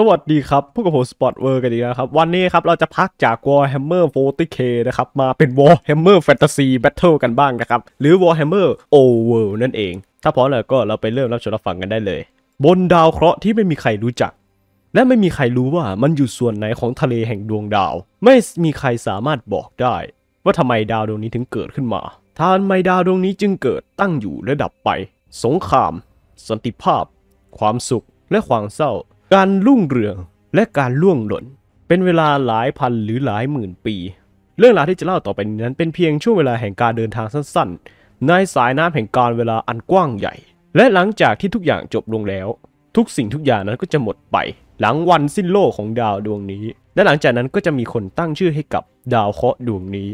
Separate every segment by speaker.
Speaker 1: สวัสดีครับ พวกกับผมสปอตเวอร์กันอีกแล้วครับ วันนี้ครับเราจะพักจาก Warhammer 40k นะครับ มาเป็น Warhammer Fantasy Battle กันบ้างนะครับ หรือ Warhammer Overworld นั่นเอง ถ้าพร้อมแล้วก็เราไปเริ่มรับชมรับฟังกันได้เลย บนดาวเคราะห์ที่ไม่มีใครรู้จัก และไม่มีใครรู้ว่ามันอยู่ส่วนไหนของทะเลแห่งดวงดาว ไม่มีใครสามารถบอกได้ว่าทำไมดาวดวงนี้ถึงเกิดขึ้นมาทานไมดาวดวงนี้จึงเกิดตั้งอยู่และดับไป สงคราม สันติภาพ ความสุขและความเศร้าการรุ่งเรืองและการล่วงหล่นเป็นเวลาหลายพันหรือหลายหมื่นปี เรื่องราวที่จะเล่าต่อไปนั้น เป็นเพียงช่วงเวลาแห่งการเดินทางสั้นๆในสายน้ำแห่งการเวลาอันกว้างใหญ่ และหลังจากที่ทุกอย่างจบลงแล้ว ทุกสิ่งทุกอย่างนั้นก็จะหมดไป หลังวันสิ้นโลกของดาวดวงนี้ และหลังจากนั้นก็จะมีคนตั้งชื่อให้กับดาวเคราะห์ดวงนี้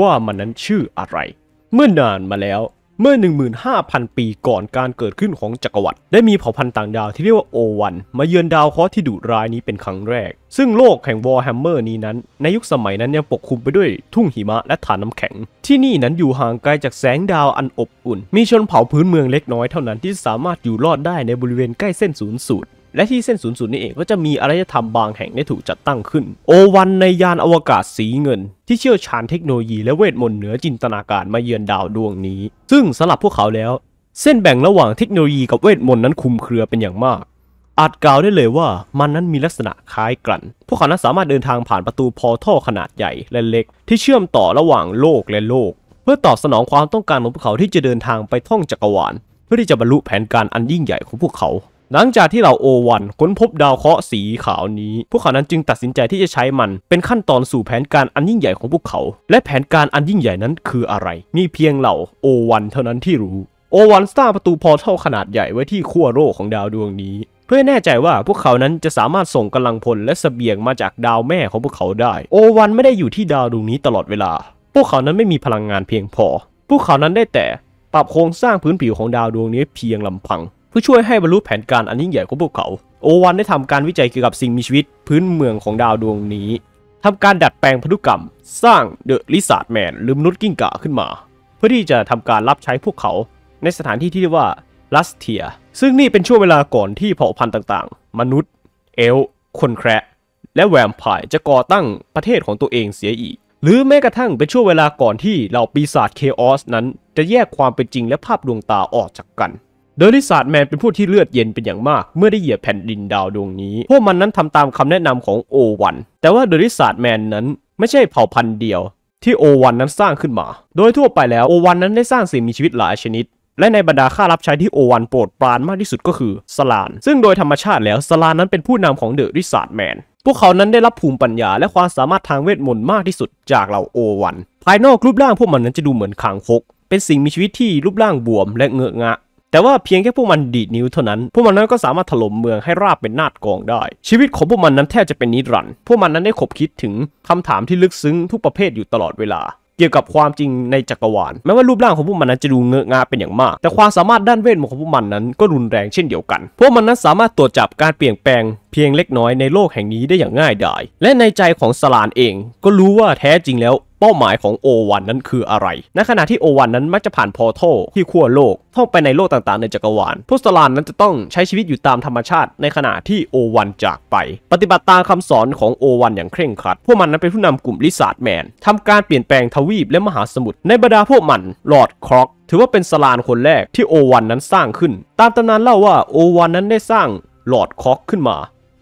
Speaker 1: ว่ามันนั้นชื่ออะไร เมื่อนานมาแล้วเมื่อ 15,000 ปีก่อนการเกิดขึ้นของจักรวรรดิได้มีเผ่าพันธุ์ต่างดาวที่เรียกว่าโอวัน มาเยือนดาวเคราะห์ที่ดุร้ายนี้เป็นครั้งแรก ซึ่งโลกแห่งวอร์แฮมเมอร์นี้นั้น ในยุคสมัยนั้นยังปกคลุมไปด้วยทุ่งหิมะและฐานน้ำแข็ง ที่นี่นั้นอยู่ห่างไกลจากแสงดาวอันอบอุ่น มีชนเผ่าพื้นเมืองเล็กน้อยเท่านั้นที่สามารถอยู่รอดได้ในบริเวณใกล้เส้นศูนย์สูตรและที่เส้นศูนย์ศูนย์นี้เองก็จะมีอารยธรรมบางแห่งได้ถูกจัดตั้งขึ้น โอวันในยานอวกาศสีเงินที่เชี่ยวชาญเทคโนโลยีและเวทมนต์เหนือจินตนาการมาเยือนดาวดวงนี้ ซึ่งสำหรับพวกเขาแล้ว เส้นแบ่งระหว่างเทคโนโลยีกับเวทมนต์นั้นคุมเครือเป็นอย่างมาก อาจกล่าวได้เลยว่ามันนั้นมีลักษณะคล้ายกัน พวกเขานั้นสามารถเดินทางผ่านประตูพอท่อขนาดใหญ่และเล็ก ที่เชื่อมต่อระหว่างโลกและโลก เพื่อตอบสนองความต้องการของพวกเขาที่จะเดินทางไปท่องจักรวาลเพื่อที่จะบรรลุแผนการอันยิ่งใหญ่ของพวกเขาหลังจากที่เหล่าโอวันค้นพบดาวเคราะห์สีขาวนี้ พวกเขานั้นจึงตัดสินใจที่จะใช้มันเป็นขั้นตอนสู่แผนการอันยิ่งใหญ่ของพวกเขา และแผนการอันยิ่งใหญ่นั้นคืออะไร มีเพียงเหล่าโอวันเท่านั้นที่รู้ โอวันสร้างประตูพอร์ทัลขนาดใหญ่ไว้ที่ขั้วโลกของดาวดวงนี้ เพื่อแน่ใจว่าพวกเขานั้นจะสามารถส่งกำลังพลและสเสบียงมาจากดาวแม่ของพวกเขาได้ โอวันไม่ได้อยู่ที่ดาวดวงนี้ตลอดเวลา พวกเขานั้นไม่มีพลังงานเพียงพอ พวกเขานั้นได้แต่ปรับโครงสร้างพื้นผิวของดาวดวงนี้เพียงลำพังเพื่อช่วยให้บรรลุแผนการอันยิ่งใหญ่ของพวกเขา โอวันได้ทำการวิจัยเกี่ยวกับสิ่งมีชีวิตพื้นเมืองของดาวดวงนี้ ทำการดัดแปลงพันธุกรรมสร้างเดอะลิซาร์ดแมนหรือมนุษย์กิ้งก่าขึ้นมา เพื่อที่จะทำการรับใช้พวกเขา ในสถานที่ที่เรียกว่าลัสเทีย ซึ่งนี่เป็นช่วงเวลาก่อนที่เผ่าพันธุ์ต่างๆ มนุษย์ เอลคนแคระและแวมไพร์จะก่อตั้งประเทศของตัวเองเสียอีก หรือแม้กระทั่งเป็นช่วงเวลาก่อนที่เหล่าปีศาจเคออส นั้น จะแยกความเป็นจริงและภาพดวงตาออกจากกันโดยลิซาร์ดแมนเป็นผู้ที่เลือดเย็นเป็นอย่างมากเมื่อได้เหยียบแผ่นดินดาวดวงนี้ พวกมันนั้นทำตามคำแนะนำของโอวัน แต่ว่าเดอะลิซาร์ดแมนนั้นไม่ใช่เผ่าพันธุ์เดียว ที่โอวันนั้นสร้างขึ้นมา โดยทั่วไปแล้วโอวันนั้นได้สร้างสิ่งมีชีวิตหลายชนิด และในบรรดาข้ารับใช้ที่โอวัน โปรดปรานมากที่สุดก็คือสลาน ซึ่งโดยธรรมชาติแล้วสลานนั้นเป็นผู้นำของเดอะลิซาร์ดแมน พวกเขานั้นได้รับภูมิปัญญา และความสามารถทางเวทมนต์มากที่สุดจากเหล่าโอวัน ภายนอกรูปร่างพวกมันนั้นจะดูเหมือนคางคกเป็นสิ่งมีชีวิตที่รูปร่างบวม และเงอะงะแต่ว่าเพียงแค่พวกมันดีดนิ้วเท่านั้น พวกมันนั้นก็สามารถถล่มเมืองให้ราบเป็นนาดกองได้ ชีวิตของพวกมันนั้นแทบจะเป็นนิรันดร์พวกมันนั้นได้ขบคิดถึงคำถามที่ลึกซึ้งทุกประเภทอยู่ตลอดเวลา เกี่ยวกับความจริงในจักรวาลแม้ว่ารูปร่างของพวกมันนั้นจะดูเงอะงาเป็นอย่างมาก แต่ความสามารถด้านเวทมนต์ของพวกมันนั้นก็รุนแรงเช่นเดียวกันพวกมันนั้นสามารถตรวจจับการเปลี่ยนแปลงเพียงเล็กน้อยในโลกแห่งนี้ได้อย่างง่ายดายและในใจของสลานเองก็รู้ว่าแท้จริงแล้วเป้าหมายของโอวันนั้นคืออะไร ในขณะที่โอวันนั้นมักจะผ่านพอทัลที่ขั้วโลก ท่องไปในโลกต่างๆในจักรวาล พวกสลานนั้นจะต้องใช้ชีวิตอยู่ตามธรรมชาติในขณะที่โอวันจากไป ปฏิบัติตามคำสอนของโอวันอย่างเคร่งครัด พวกมันนั้นเป็นผู้นำกลุ่มลิซาร์ดแมน ทำการเปลี่ยนแปลงทวีปและมหาสมุทรในบรรดาพวกมันหลอดคร็อกถือว่าเป็นสลานคนแรกที่โอวันนั้นสร้างขึ้น ตามตำนานเล่าว่าโอวันนั้นได้สร้างหลอดคร็อกขึ้นมา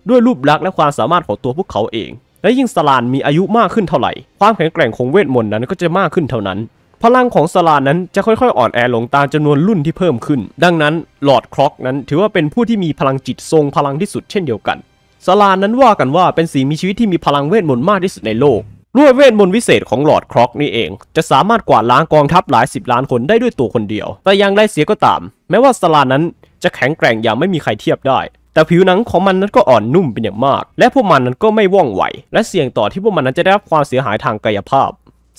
Speaker 1: ด้วยรูปลักษณ์และความสามารถของตัวพวกเขาเองและยิ่งสลานมีอายุมากขึ้นเท่าไหร่ความแข็งแกร่งของเวทมนต์นั้นก็จะมากขึ้นเท่านั้น พลังของสลานนั้นจะค่อยๆ อ่อนแอลงตามจำนวนรุ่นที่เพิ่มขึ้น ดังนั้นหลอดคล็อกนั้นถือว่าเป็นผู้ที่มีพลังจิตทรงพลังที่สุดเช่นเดียวกัน สลานนั้นว่ากันว่าเป็นสิ่งมีชีวิตที่มีพลังเวทมนต์มากที่สุดในโลก ด้วยเวทมนต์วิเศษของหลอดคล็อกนี่เอง จะสามารถกวาดล้างกองทัพหลายสิบล้านคนได้ด้วยตัวคนเดียว แต่ยังได้เสียก็ตาม แม้ว่าสลานนั้นจะแข็งแกร่งอย่างไม่มีใครเทียบได้แต่ผิวหนังของมันนั้นก็อ่อนนุ่มเป็นอย่างมาก และพวกมันนั้นก็ไม่ว่องไว และเสี่ยงต่อที่พวกมันนั้นจะได้รับความเสียหายทางกายภาพ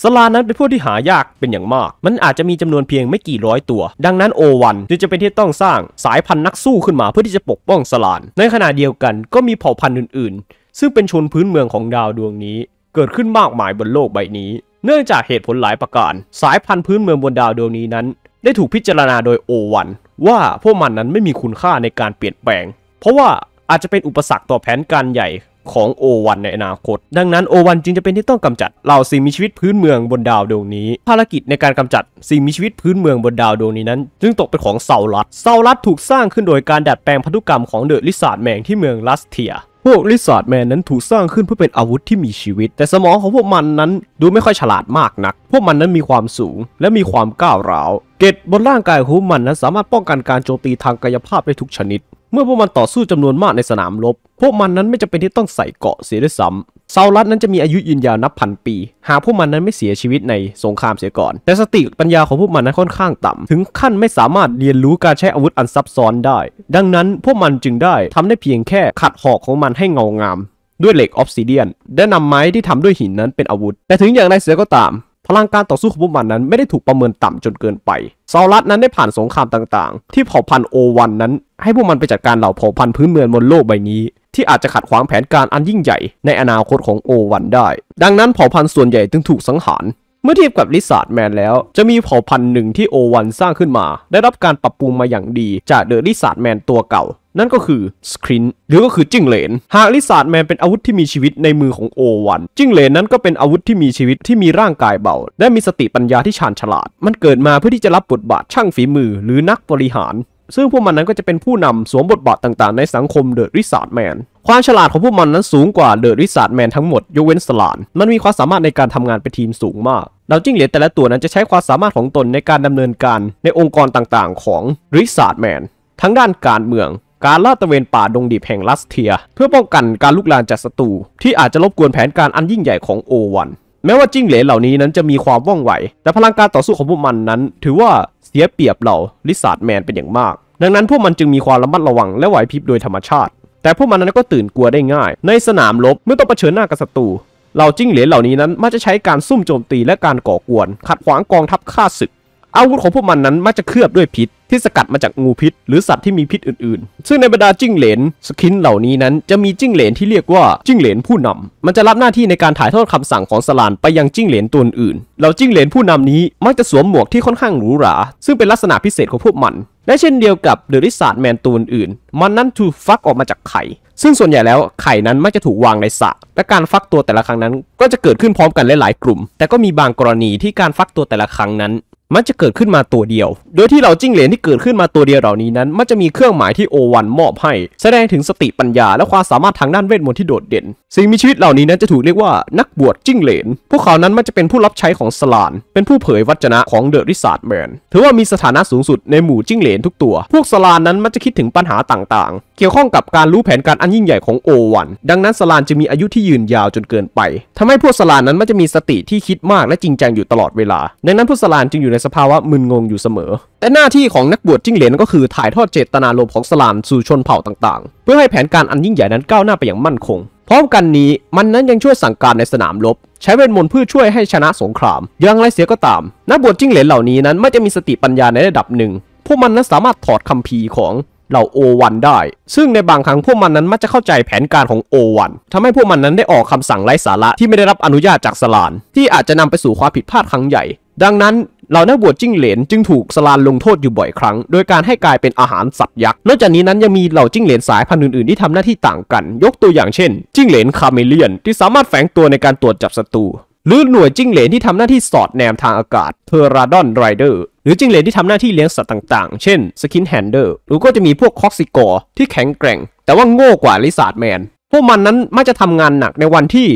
Speaker 1: สลานั้นเป็นพวกที่หายากเป็นอย่างมาก มันอาจจะมีจำนวนเพียงไม่กี่ร้อยตัว ดังนั้นโอวันจึงจะเป็นที่ต้องสร้างสายพันธุ์นักสู้ขึ้นมาเพื่อที่จะปกป้องสลาน ในขณะเดียวกันก็มีเผ่าพันธุ์อื่น ๆ ซึ่งเป็นชนพื้นเมืองของดาวดวงนี้ เกิดขึ้นมากมายบนโลกใบนี้ เนื่องจากเหตุผลหลายประการ สายพันธุ์พื้นเมืองบนดาวดวงนี้นั้น ได้ถูกพิจารณาโดยโอวันว่าพวกมันนั้นไม่มีคุณค่าในการเปลี่ยนแปลงเพราะว่าอาจจะเป็นอุปสรรคต่อแผนการใหญ่ของโอวันในอนาคต ดังนั้นโอวันจึงจะเป็นที่ต้องกำจัดเหล่าสิ่งมีชีวิตพื้นเมืองบนดาวดวงนี้ ภารกิจในการกำจัดสิ่งมีชีวิตพื้นเมืองบนดาวดวงนี้นั้น จึงตกเป็นของเซาลัดเซาลัดถูกสร้างขึ้นโดยการดัดแปลงพันธุกรรมของเดอะลิซาร์ดแมงที่เมืองลัสเทีย พวกลิซาร์ดแมนนั้นถูกสร้างขึ้นเพื่อเป็นอาวุธที่มีชีวิต แต่สมองของพวกมันนั้นดูไม่ค่อยฉลาดมากนัก พวกมันนั้นมีความสูง และมีความก้าวร้าว เกตบนร่างกายของมันนั้นสามารถป้องกันการโจมตีทางกายภาพได้ทุกชนิดเมื่อพวกมันต่อสู้จำนวนมากในสนามรบ พวกมันนั้นไม่จำเป็นที่ต้องใส่เกราะเสียด้วยซ้ำซาลัดนั้นจะมีอายุยืนยาวนับพันปี หากพวกมันนั้นไม่เสียชีวิตในสงครามเสียก่อน แต่สติปัญญาของพวกมันนั้นค่อนข้างต่ำถึงขั้นไม่สามารถเรียนรู้การใช้อาวุธอันซับซ้อนได้ ดังนั้นพวกมันจึงได้ทำได้เพียงแค่ขัดหอกของมันให้เงางามด้วยเหล็กออฟซิเดียนและนำไม้ที่ทำด้วยหินนั้นเป็นอาวุธ แต่ถึงอย่างไรเสียก็ตาม พลังการต่อสู้ของพวกมันนั้นไม่ได้ถูกประเมินต่ำจนเกินไปซาลัดนั้นได้ผ่านสงครามต่างๆ ที่เผ่าพันธุ์โอวันนั้นให้พวกมันไปจัดการเหล่าเผ่าพันธุ์พื้นเมืองบนโลกใบนี้ ที่อาจจะขัดขวางแผนการอันยิ่งใหญ่ในอนาคตของโอวันได้ ดังนั้นเผ่าพันธุ์ส่วนใหญ่จึงถูกสังหาร เมื่อเทียบกับลิซาร์ดแมนแล้วจะมีเผ่าพันธุ์หนึ่งที่โอวันสร้างขึ้นมา ได้รับการปรับปรุงมาอย่างดีจากเดอะลิซาร์ดแมนตัวเก่า นั่นก็คือสครินหรือก็คือจิ้งเหลน หากลิซาร์ดแมนเป็นอาวุธที่มีชีวิตในมือของโอวันจิ้งเหลนนั้นก็เป็นอาวุธที่มีชีวิตที่มีร่างกายเบาและมีสติปัญญาที่ชาญฉลาด มันเกิดมาเพื่อที่จะรับบทบาทช่างฝีมือหรือนักบริหารซึ่งพวกมันนั้นก็จะเป็นผู้นำสวมบทบาทต่างๆในสังคมเดอะริซาร์ดแมน ความฉลาดของพวกมันนั้นสูงกว่าเดอะริซาร์ดแมนทั้งหมดยกเว้นสลานมันมีความสามารถในการทำงานเป็นทีมสูงมากดาวจิ้งเหลียญแต่ละตัวนั้นจะใช้ความสามารถของตนในการดำเนินการในองค์กรต่างๆของริซาร์ดแมน ทั้งด้านการเมือง การลาดตระเวนป่าดงดิบแห่งลัสเทีย เพื่อป้องกันการลุกลามจากศัตรูที่อาจจะรบกวนแผนการอันยิ่งใหญ่ของโอวันแม้ว่าจิ้งเหลนเหล่านี้นั้นจะมีความว่องไว แต่พลังการต่อสู้ของพวกมันนั้นถือว่าเสียเปรียบเหล่าลิซาร์ดแมนเป็นอย่างมาก ดังนั้นพวกมันจึงมีความระมัดระวังและไหวพริบโดยธรรมชาติ แต่พวกมันนั้นก็ตื่นกลัวได้ง่าย ในสนามรบเมื่อต้องเผชิญหน้ากับศัตรู เหล่าจิ้งเหลนเหล่านี้นั้นมักจะใช้การซุ่มโจมตีและการก่อกวนขัดขวางกองทัพข้าศึกอาวุธของพวกมันนั้นมักจะเคลือบด้วยพิษ ที่สกัดมาจากงูพิษ หรือสัตว์ที่มีพิษอื่นๆ ซึ่งในบรรดาจิ้งเหลนสกินเหล่านี้นั้นจะมีจิ้งเหลน ที่เรียกว่าจิ้งเหลนผู้นำมันจะรับหน้าที่ในการถ่ายทอดคำสั่งของสลานไปยังจิ้งเหลนตัวอื่นเหล่าจิ้งเหลนผู้นำนี้ มักจะสวมหมวกที่ค่อนข้างหรูหราซึ่งเป็นลักษณะพิเศษของพวกมันและเช่นเดียวกับเดริสซาดแมนตัวอื่นมันนั้นถูกฟักออกมาจากไข่ซึ่งส่วนใหญ่แล้วไข่นั้นมักจะถูกวางในสระและการฟักตัวแต่ละครั้งนั้น ก็จะเกิดขึ้นพร้อมกันหลายๆกลุ่ม แต่ก็มีบางกรณีที่การฟักตัวแต่ละครั้งนั้นมันจะเกิดขึ้นมาตัวเดียว โดยที่เหล่าจิ้งเหลนที่เกิดขึ้นมาตัวเดียวเหล่านี้นั้น มันจะมีเครื่องหมายที่โอวันมอบให้ แสดงถึงสติปัญญา และความสามารถทางด้านเวท มนต์ที่โดดเด่น สิ่งมีชีวิตเหล่านี้นั้นจะถูกเรียกว่านักบวชจิ้งเหลน พวกเขานั้นมันจะเป็นผู้รับใช้ของสลาน เป็นผู้เผยวัจนะของเดอะริซาร์ดแมน ถือว่ามีสถานะสูงสุดในหมู่จิ้งเหลน ทุกตัว พวกสลานนั้นมันจะคิดถึงปัญหาต่างๆ เกี่ยวข้องกับการรู้แผนการอันยิ่งใหญ่ของโอวัน ดังนั้นสลานจะมีอายุที่ยืนยาวจนเกินไป ทำให้พวกสลานนั้นมันจะมีสติที่คิดมากและจริงจังอยู่ตลอดเวลาดังนั้นพวกสลานจึงอยู่สภาวะมึนงงอยู่เสมอ แต่หน้าที่ของนักบวชจิ้งเหลนก็คือถ่ายทอดเจตนารมณ์ของสลานสู่ชนเผ่าต่างๆ เพื่อให้แผนการ อันยิ่งใหญ่นั้น ก้าวหน้าไปอย่างมั่นคง พร้อมกันนี้มันนั้นยังช่วยสั่งการในสนามรบ ใช้เวทมนต์เพื่อช่วยให้ชนะสงคราม อย่างไรเสียก็ตามนักบวชจิ้งเหลนเหล่านี้นั้นไม่จะมีสติปัญญาในระดับหนึ่ง พวกมันนั้นสามารถถอดคำพีของเหล่าโอวันได้ ซึ่งในบางครั้งพวกมันนั้นมักจะเข้าใจแผนการของโอวันทำให้พวกมันนั้นได้ออกคำสั่งไร้สาระที่ไม่ได้รับอนุญาตจากสลาน ที่อาจจะนำไปสู่ความผิดพลาดครั้งใหญ่ ดังนั้นเหล่านักบวชจิ้งเหลนจึงถูกสลานลงโทษอยู่บ่อยครั้ง โดยการให้กลายเป็นอาหารสัตว์ยักษ์ นอกจากนี้นั้นยังมีเหล่าจิ้งเหลนสายพันธุ์อื่น ๆ ที่ทำหน้าที่ต่างกัน ยกตัวอย่างเช่น จิ้งเหลนคาเมเลียน ที่สามารถแฝงตัวในการตรวจจับศัตรู หรือหน่วยจิ้งเหลนที่ทำหน้าที่สอดแนมทางอากาศเทอราดอนไรเดอร์ หรือจิ้งเหลนที่ทำหน้าที่เลี้ยงสัตว์ต่าง ๆ เช่นสกินแฮนเดอร์ หรือก็จะมีพวกคอกซิกอร์ที่แข็งแกร่ง แต่ว่าโง่กว่าลิซาร์ดแมนพวกมันนั้นมักจะทำงานหนักในวันที่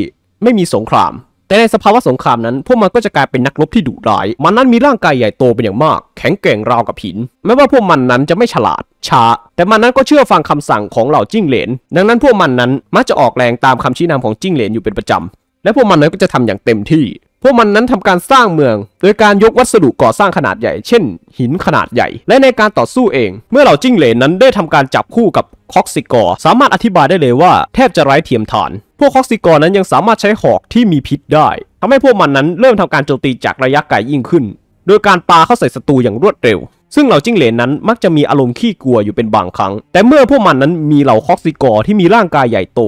Speaker 1: ไม่มีสงครามแต่ในสภาวะสงครามนั้น พวกมันก็จะกลายเป็นนักรบที่ดุร้าย มันนั้นมีร่างกายใหญ่โตเป็นอย่างมาก แข็งแกร่งราวกับหิน แม้ว่าพวกมันนั้นจะไม่ฉลาดช้าแต่มันนั้นก็เชื่อฟังคำสั่งของเหล่าจิ้งเหลนดังนั้นพวกมันนั้นมักจะออกแรงตามคำชี้นำของจิ้งเหลนอยู่เป็นประจำและพวกมันนั้นก็จะทำอย่างเต็มที่ พวกมันนั้นทำการสร้างเมืองโดยการยกวัสดุก่อสร้างขนาดใหญ่ เช่น หินขนาดใหญ่ และในการต่อสู้เอง เมื่อเหล่าจิ้งเหลนนั้นได้ทำการจับคู่กับคอกซิกอร์สามารถอธิบายได้เลยว่า แทบจะไร้เทียมทานพวกคอกซิกรนั้นยังสามารถใช้หอกที่มีพิษได้ ทำให้พวกมันนั้นเริ่มทำการโจมตีจากระยะไกลยิ่งขึ้น โดยการปาเข้าใส่ศัตรูอย่างรวดเร็ว ซึ่งเหล่าจิ้งเหลนนั้นมักจะมีอารมณ์ขี้กลัวอยู่เป็นบางครั้ง แต่เมื่อพวกมันนั้นมีเหล่าคอกซิกรที่มีร่างกายใหญ่โต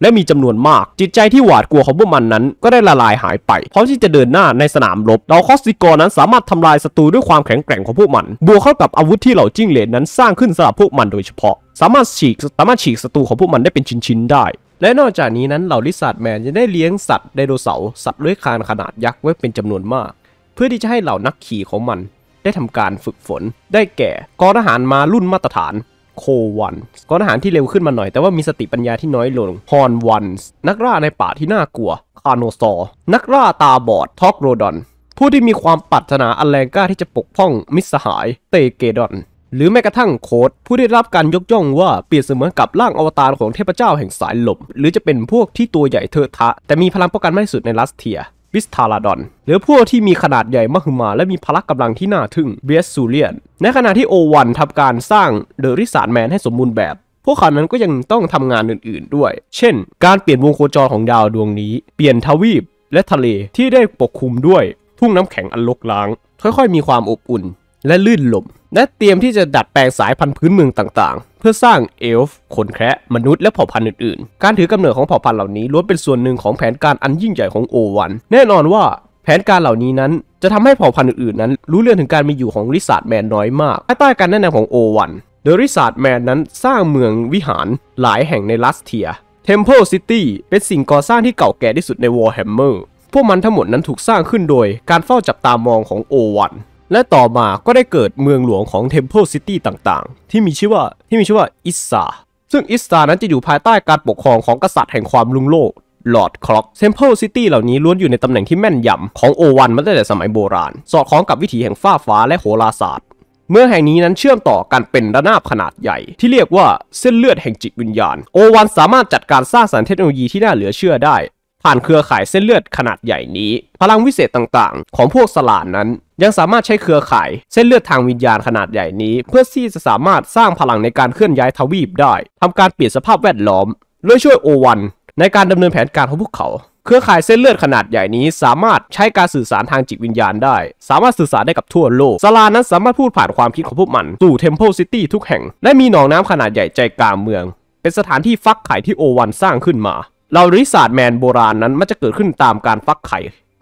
Speaker 1: และมีจำนวนมาก จิตใจที่หวาดกลัวของพวกมันนั้นก็ได้ละลายหายไปพร้อมที่จะเดินหน้าในสนามรบ เหล่าคอกซิกรนั้นสามารถทำลายศัตรูด้วยความแข็งแกร่งของพวกมัน บวกเข้ากับอาวุธที่เหล่าจิ้งเหลนนั้นสร้างขึ้นสำหรับพวกมันโดยเฉพาะ สามารถฉีกสามารถฉีกศัตรูของพวกมันได้เป็นชิ้นๆได้และนอกจากนี้นั้นเหล่าลิซาร์ดแมนยังได้เลี้ยงสัตว์ไดโนเสาร์ สัตว์เลื้อยคานขนาดยักษ์ไว้เป็นจำนวนมาก เพื่อที่จะให้เหล่านักขี่ของมัน ได้ทำการฝึกฝน ได้แก่กองทหารมารุ่นมาตรฐานโควันกองทหารที่เร็วขึ้นมาหน่อย แต่ว่ามีสติปัญญาที่น้อยลงฮอนวันนักล่าในป่าที่น่ากลัวคาโนซอนักล่าตาบอดท็อกโรดอนผู้ที่มีความปรารถนาอันแรงกล้าที่จะปกป้อง มิสหายเตเกดอนหรือแม้กระทั่งโคดผู้ได้รับการยกย่องว่าเปรียบเสมือนกับร่างอวตารของเทพเจ้าแห่งสายลมหรือจะเป็นพวกที่ตัวใหญ่เทอะทะ แต่มีพลังป้องกันมากที่สุดในรัสเทียบิสทาราดอน หรือพวกที่มีขนาดใหญ่มหึมาและมีพลังกำลังที่น่าทึ่งเบสซูเลียน ในขณะที่โอวันทำการสร้างเดอะริสานแมนให้สมบูรณ์แบบ พวกเขานั้นก็ยังต้องทำงานอื่นๆด้วย เช่น การเปลี่ยนวงโคจรของดาวดวงนี้เปลี่ยนทวีปและทะเลที่ได้ปกคลุมด้วย ทุ่งน้ำแข็งอันลกล้างค่อยๆ มีความอบอุ่น และลื่นลมและเตรียมที่จะดัดแปลงสายพันธุ์พื้นเมืองต่างๆ เพื่อสร้างเอลฟ์คนแคระ มนุษย์ และเผ่าพันธุ์อื่นๆ การถือกำเนิดของเผ่าพันธุ์เหล่านี้ล้วนเป็นส่วนหนึ่งของแผนการอันยิ่งใหญ่ของโอวัน แน่นอนว่าแผนการเหล่านี้นั้น จะทำให้เผ่าพันธุ์อื่นๆนั้น รู้เรื่องถึงการมีอยู่ของริสาร์ดแมนน้อยมาก ภายใต้การแนะนำของโอวันโดยริสาร์ดแมนนั้นสร้างเมืองวิหารหลายแห่งในลัสเทีย เทมเพิลซิตี้เป็นสิ่งก่อสร้างที่เก่าแก่ที่สุดในวอร์แฮมเมอร์ พวกมันทั้งหมดนั้นถูกสร้างขึ้นโดยการเฝ้าจับตามองของโอวันและต่อมาก็ได้เกิดเมืองหลวงของ Temple City ต่างๆ ที่มีชื่อว่า ที่มีชื่อว่า อิสซา ซึ่งอิสซานั้นจะอยู่ภายใต้การปกครองของกษัตริย์แห่งความลุงโลกลอร์ดคล็อกเซมเพิลซิตี้เหล่านี้ล้วนอยู่ในตำแหน่งที่แม่นยำ ของโอวันมาตั้งแต่สมัยโบราณ สอดคล้องกับวิถีแห่งฟ้าฟ้าและโหราศาสตร์ เมื่อแห่งนี้นั้นเชื่อมต่อกันเป็นระนาบขนาดใหญ่ ที่เรียกว่าเส้นเลือดแห่งจิตวิญญาณ โอวัน สามารถจัดการสร้างสารรค์เทคโนโลยีที่น่าเหลือเชื่อได้ ผ่านเครือข่ายเส้นเลือดขนาดใหญ่นี้ พลังวิเศษต่างๆ ของพวกสลานนั้นยังสามารถใช้เครือข่าย เส้นเลือดทางวิญญาณขนาดใหญ่นี้ เพื่อที่จะสามารถสร้างพลังในการเคลื่อนย้ายทวีปได้ ทำการเปลี่ยนสภาพแวดล้อมโดยช่วยโอวัน ในการดำเนินแผนการของพวกเขา เครือข่ายเส้นเลือดขนาดใหญ่นี้สามารถใช้การสื่อสารทางจิตวิญญาณได้ สามารถสื่อสารได้กับทั่วโลกซาลานั้นสามารถพูดผ่านความคิดของพวกมันสู่เทมเพิลซิตี้ทุกแห่งและมีหนองน้ำขนาดใหญ่ใจกลางเมือง เป็นสถานที่ฟักไข่ที่โอวันสร้างขึ้นมาเหล่าริศาสแมนโบราณนั้นมันจะเกิดขึ้นตามการฟักไข่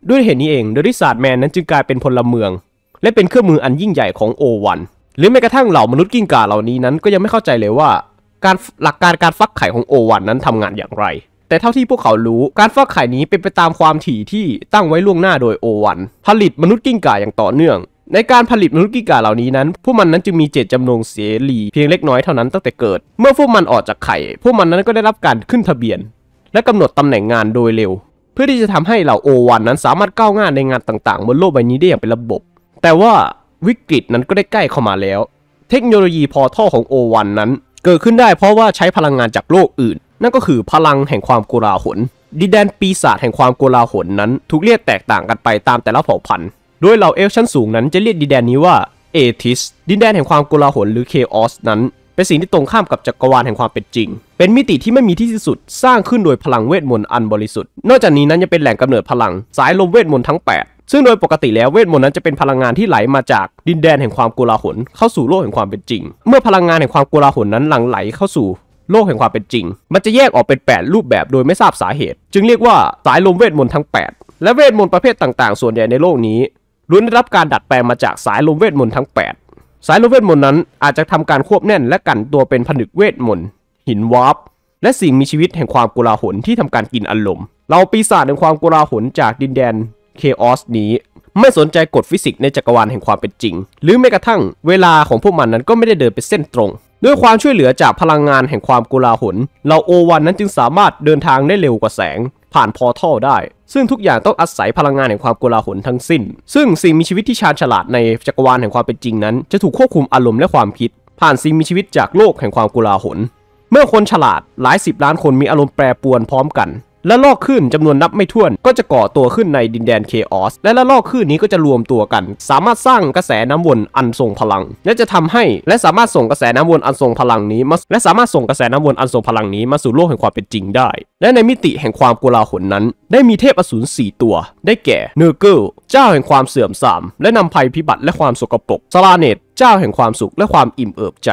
Speaker 1: ด้วยเหตุนี้เองเดริซาดแมนนั้นจึงกลายเป็นพลเมือง และเป็นเครื่องมืออันยิ่งใหญ่ของโอวันหรือแม้กระทั่งเหล่ามนุษย์กิ้งก่าเหล่านี้นั้นก็ยังไม่เข้าใจเลยว่า การหลักการการฟักไข่ของโอวันนั้นทำงานอย่างไร แต่เท่าที่พวกเขารู้ การฟักไข่นี้เป็นไปตามความถี่ที่ตั้งไว้ล่วงหน้าโดยโอวันผลิตมนุษย์กิ้งก่าอย่างต่อเนื่อง ในการผลิตมนุษย์กิ้งก่าเหล่านี้นั้นพวกมันนั้นจึงมีเจตจำนงเสรี เพียงเล็กน้อยเท่านั้นตั้งแต่เกิด เมื่อพวกมันออกจากไข่พวกมันนั้นก็ได้รับการขึ้นทะเบียน และกาหนดตาแหน่งงานโดยเร็วพื่อที่จะทำให้เหล่าโอวันนั้นสามารถก้าวหน้าในงานต่าง ๆ บนโลกใบนี้ได้อย่างเป็นระบบ แต่ว่าวิกฤตนั้นก็ได้ใกล้เข้ามาแล้ว เทคโนโลยีพอท่อของโอวันนั้น เกิดขึ้นได้เพราะว่าใช้พลังงานจากโลกอื่น นั่นก็คือพลังแห่งความกกลาหลดินแดนปีศาจแห่งความกกลาหลนั้นถูกเรียกแตกต่างกันไปตามแต่ละเผ่าพันธุ์ โดยเหล่าเอลชั้นสูงนั้นจะเรียกดินแดนนี้ว่าเอทิส ดินแดนแห่งความกกลาหลหรือเคออสนั้นเป็นสิ่งที่ตรงข้ามกับจักรวาลแห่งความเป็นจริง เป็นมิติที่ไม่มีที่สิ้นสุด สร้างขึ้นโดยพลังเวทมนต์อันบริสุทธิ์ นอกจากนี้นั้นยังเป็นแหล่งกำเนิดพลังสายลมเวทมนต์ทั้ง 8 ซึ่งโดยปกติแล้วเวทมนต์นั้นจะเป็นพลังงานที่ไหลมาจากดินแดนแห่งความกกลาหลเข้าสู่โลกแห่งความเป็นจริง เมื่อพลังงานแห่งความกกลาหลนั้นหลั่งไหลเข้าสู่ โลกแห่งความเป็นจริง มันจะแยกออกเป็น 8 รูปแบบโดยไม่ทราบสาเหตุ จึงเรียกว่าสายลมเวทมนต์ทั้ง 8 และเวทมนต์ประเภทต่าง ๆ ส่วนใหญ่ในโลกนี้ล้วนได้รับการดัดแปลงมาจากสายลมเวทมนต์ทั้ง 8สายโลเวทมนต์นั้นอาจจะทำการควบแน่นและกันตัวเป็นผนึกเวทมนต์หินวาร์ปและสิ่งมีชีวิตแห่งความกุลาหลที่ทำการกินอารมณ์เราปีศาจแห่งความกุลาหลจากดินแดนเคออสนี้ไม่สนใจกฎฟิสิกส์ในจักรวาลแห่งความเป็นจริง หรือแม้กระทั่งเวลาของพวกมันนั้นก็ไม่ได้เดินไปเส้นตรง ด้วยความช่วยเหลือจากพลังงานแห่งความกุลาหลเราโอวันนั้นจึงสามารถเดินทางได้เร็วกว่าแสงผ่านพอร์ทัลได้ซึ่งทุกอย่างต้องอาศัยพลังงานแห่งความโกลาหลทั้งสิ้น ซึ่งสิ่งมีชีวิตที่ชาญฉลาดในจักรวาลแห่งความเป็นจริงนั้น จะถูกควบคุมอารมณ์และความคิด ผ่านสิ่งมีชีวิตจากโลกแห่งความโกลาหลเมื่อคนฉลาดหลายสิบล้านคนมีอารมณ์แปรปรวนพร้อมกันและลอกขึ้นจำนวนนับไม่ถ้วนก็จะก่อตัวขึ้นในดินแดนเคออสและละลอกขึ้นนี้ก็จะรวมตัวกัน สามารถสร้างกระแสน้ำวนอันทรงพลังและจะทำให้ และสามารถส่งกระแสน้ำวนอันทรงพลังนี้มาและสามารถส่งกระแสน้ำวนอันทรงพลังนี้มาสู่โลกแห่งความเป็นจริงได้ และในมิติแห่งความกลาหลนั้น ได้มีเทพอสูร4ตัวได้แก่เนอร์เกิลเจ้าแห่งความเสื่อมทรามและนำภัยพิบัติและความสกปรกซาลาเนตเจ้าแห่งความสุขและความอิ่มเอิบใจ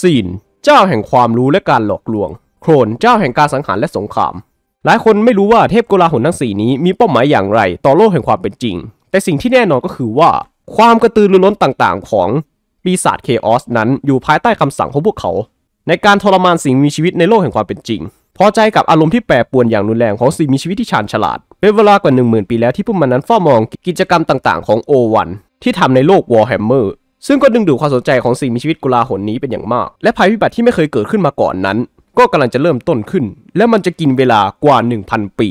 Speaker 1: ซีนเจ้าแห่งความรู้และการหลอกลวง โครนเจ้าแห่งการสังหารและสงครามหลายคนไม่รู้ว่าเทพโกลาหลทั้งสี่นี้มีเป้าหมายอย่างไรต่อโลกแห่งความเป็นจริง แต่สิ่งที่แน่นอนก็คือว่า ความกระตือรือร้นต่างๆของปีศาจเคออสนั้น อยู่ภายใต้คำสั่งของพวกเขา ในการทรมานสิ่งมีชีวิตในโลกแห่งความเป็นจริง พอใจกับอารมณ์ที่แปรปรวนอย่างรุนแรงของสิ่งมีชีวิตที่ชาญฉลาด เป็นเวลากว่า 1 0,000 ปีแล้วที่พวกมันนั้นเฝ้ามองกิจกรรมต่าง ๆของโอวันที่ทำในโลกวอร์แฮมเมอร์ ซึ่งก็ดึงดูดความสนใจของสิ่งมีชีวิตกุลาหนนี้เป็นอย่างมาก และภัยพิบัติที่ไม่เคยเกิดขึ้นมาก่อนนั้นก็กำลังจะเริ่มต้นขึ้น และมันจะกินเวลากว่า 1,000 ปี